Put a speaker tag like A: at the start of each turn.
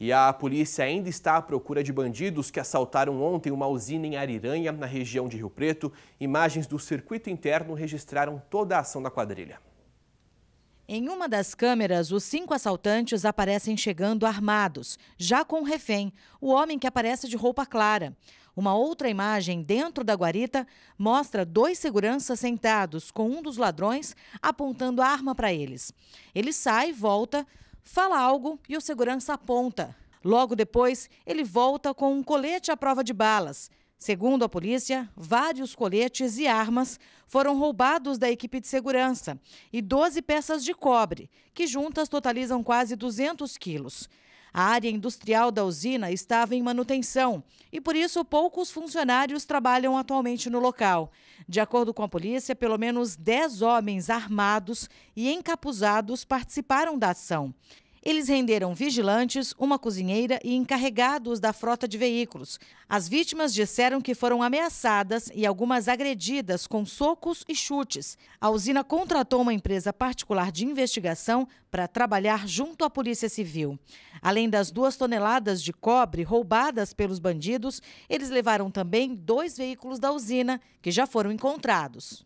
A: E a polícia ainda está à procura de bandidos que assaltaram ontem uma usina em Ariranha, na região de Rio Preto. Imagens do circuito interno registraram toda a ação da quadrilha.
B: Em uma das câmeras, os cinco assaltantes aparecem chegando armados, já com o um refém, o homem que aparece de roupa clara. Uma outra imagem dentro da guarita mostra dois seguranças sentados com um dos ladrões apontando a arma para eles. Ele sai, volta, fala algo e o segurança aponta. Logo depois, ele volta com um colete à prova de balas. Segundo a polícia, vários coletes e armas foram roubados da equipe de segurança e 12 peças de cobre, que juntas totalizam quase 200 quilos. A área industrial da usina estava em manutenção e, por isso, poucos funcionários trabalham atualmente no local. De acordo com a polícia, pelo menos 10 homens armados e encapuzados participaram da ação. Eles renderam vigilantes, uma cozinheira e encarregados da frota de veículos. As vítimas disseram que foram ameaçadas e algumas agredidas com socos e chutes. A usina contratou uma empresa particular de investigação para trabalhar junto à Polícia Civil. Além das duas toneladas de cobre roubadas pelos bandidos, eles levaram também dois veículos da usina que já foram encontrados.